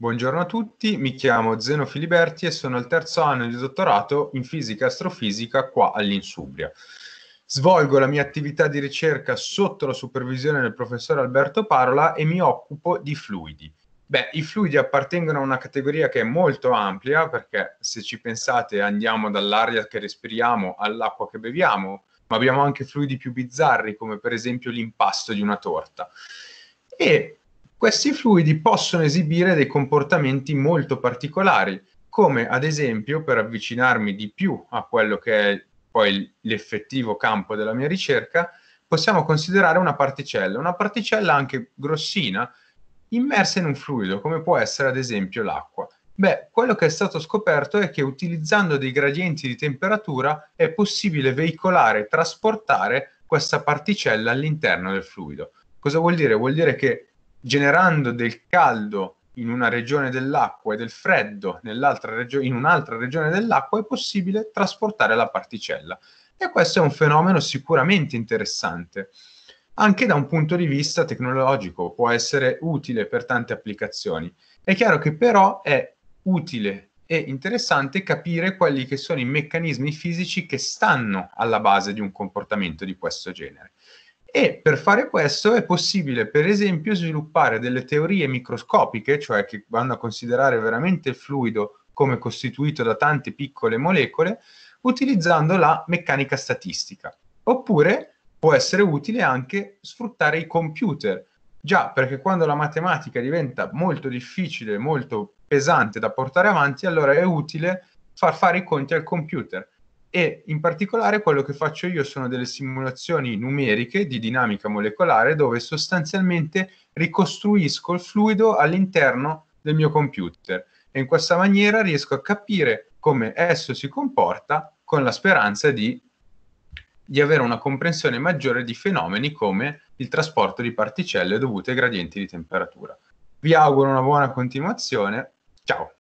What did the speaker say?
Buongiorno a tutti, mi chiamo Zeno Filiberti e sono al terzo anno di dottorato in fisica astrofisica qua all'Insubria. Svolgo la mia attività di ricerca sotto la supervisione del professor Alberto Parola e mi occupo di fluidi. Beh, i fluidi appartengono a una categoria che è molto ampia perché se ci pensate andiamo dall'aria che respiriamo all'acqua che beviamo, ma abbiamo anche fluidi più bizzarri come per esempio l'impasto di una torta. E questi fluidi possono esibire dei comportamenti molto particolari, come ad esempio, per avvicinarmi di più a quello che è poi l'effettivo campo della mia ricerca, possiamo considerare una particella, una particella anche grossina, immersa in un fluido, come può essere ad esempio l'acqua. Beh, quello che è stato scoperto è che utilizzando dei gradienti di temperatura è possibile veicolare trasportare questa particella all'interno del fluido. Cosa vuol dire? Vuol dire che generando del caldo in una regione dell'acqua e del freddo regio- in un'altra regione dell'acqua, è possibile trasportare la particella. E questo è un fenomeno sicuramente interessante, anche da un punto di vista tecnologico, può essere utile per tante applicazioni. È chiaro che però è utile e interessante capire quelli che sono i meccanismi fisici che stanno alla base di un comportamento di questo genere. E per fare questo è possibile, per esempio, sviluppare delle teorie microscopiche, cioè che vanno a considerare veramente il fluido come costituito da tante piccole molecole, utilizzando la meccanica statistica. Oppure può essere utile anche sfruttare i computer, già perché quando la matematica diventa molto difficile, molto pesante da portare avanti, allora è utile far fare i conti al computer e in particolare quello che faccio io sono delle simulazioni numeriche di dinamica molecolare dove sostanzialmente ricostruisco il fluido all'interno del mio computer e in questa maniera riesco a capire come esso si comporta con la speranza di, di avere una comprensione maggiore di fenomeni come il trasporto di particelle dovute ai gradienti di temperatura. Vi auguro una buona continuazione, ciao!